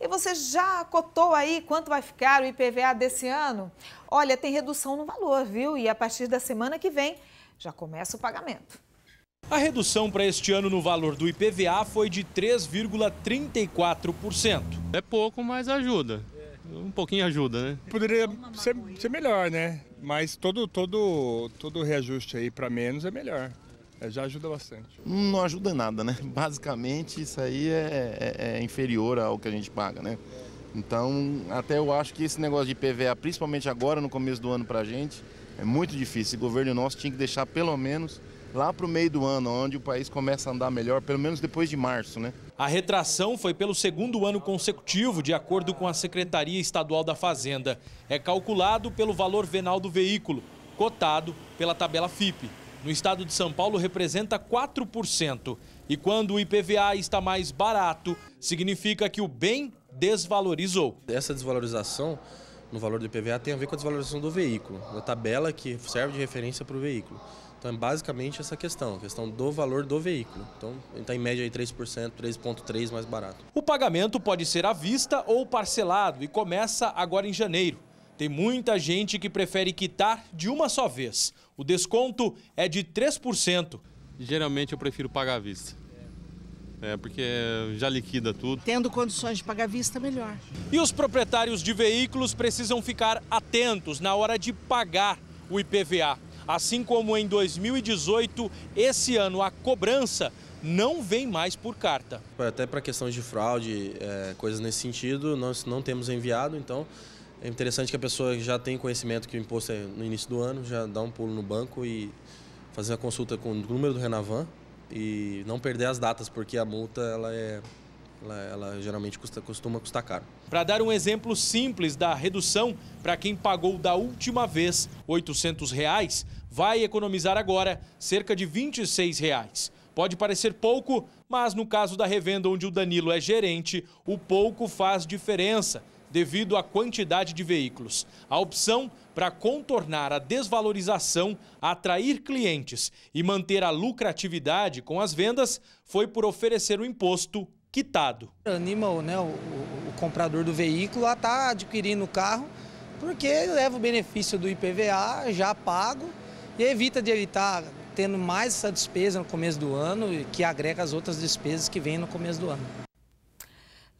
E você já cotou aí quanto vai ficar o IPVA desse ano? Olha, tem redução no valor, viu? E a partir da semana que vem já começa o pagamento. A redução para este ano no valor do IPVA foi de 3,34%. É pouco, mas ajuda. Um pouquinho ajuda, né? Poderia ser, ser melhor, né? Mas todo, todo, todo reajuste aí para menos é melhor. É, já ajuda bastante. Não ajuda nada, né? Basicamente, isso aí é, é, é, inferior ao que a gente paga, né? Então, até eu acho que esse negócio de PVA, principalmente agora no começo do ano para a gente, é muito difícil. o governo nosso tinha que deixar pelo menos lá para o meio do ano, onde o país começa a andar melhor, pelo menos depois de março, né? A retração foi pelo segundo ano consecutivo, de acordo com a Secretaria Estadual da Fazenda. É calculado pelo valor venal do veículo, cotado pela tabela FIPE no estado de São Paulo representa 4%. E quando o IPVA está mais barato, significa que o bem desvalorizou. Essa desvalorização no valor do IPVA tem a ver com a desvalorização do veículo, da tabela que serve de referência para o veículo. Então é basicamente essa questão, a questão do valor do veículo. Então está em média aí 3%, 3,3% mais barato. O pagamento pode ser à vista ou parcelado e começa agora em janeiro. Tem muita gente que prefere quitar de uma só vez. O desconto é de 3%. Geralmente eu prefiro pagar à vista. É, porque já liquida tudo. Tendo condições de pagar vista, melhor. E os proprietários de veículos precisam ficar atentos na hora de pagar o IPVA. Assim como em 2018, esse ano a cobrança não vem mais por carta. Até para questões de fraude, é, coisas nesse sentido, nós não temos enviado, então é interessante que a pessoa já tem conhecimento que o imposto é no início do ano, já dá um pulo no banco e fazer a consulta com o número do Renavan e não perder as datas, porque a multa ela é ela, ela, geralmente custa, costuma custar caro. Para dar um exemplo simples da redução para quem pagou da última vez R$ 800, reais, vai economizar agora cerca de R$ 26. Reais. Pode parecer pouco, mas no caso da revenda onde o Danilo é gerente, o pouco faz diferença devido à quantidade de veículos. A opção para contornar a desvalorização, atrair clientes e manter a lucratividade com as vendas foi por oferecer o imposto quitado. Anima né, o, o, comprador do veículo a estar tá adquirindo o carro, porque leva o benefício do IPVA já pago e evita de ele estar tá tendo mais essa despesa no começo do ano, que agrega as outras despesas que vêm no começo do ano.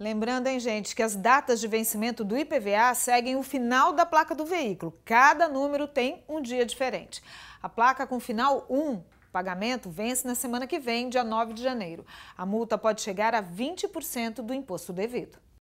Lembrando, hein, gente, que as datas de vencimento do IPVA seguem o final da placa do veículo. Cada número tem um dia diferente. A placa com final 1, pagamento, vence na semana que vem, dia 9 de janeiro. A multa pode chegar a 20% do imposto devido.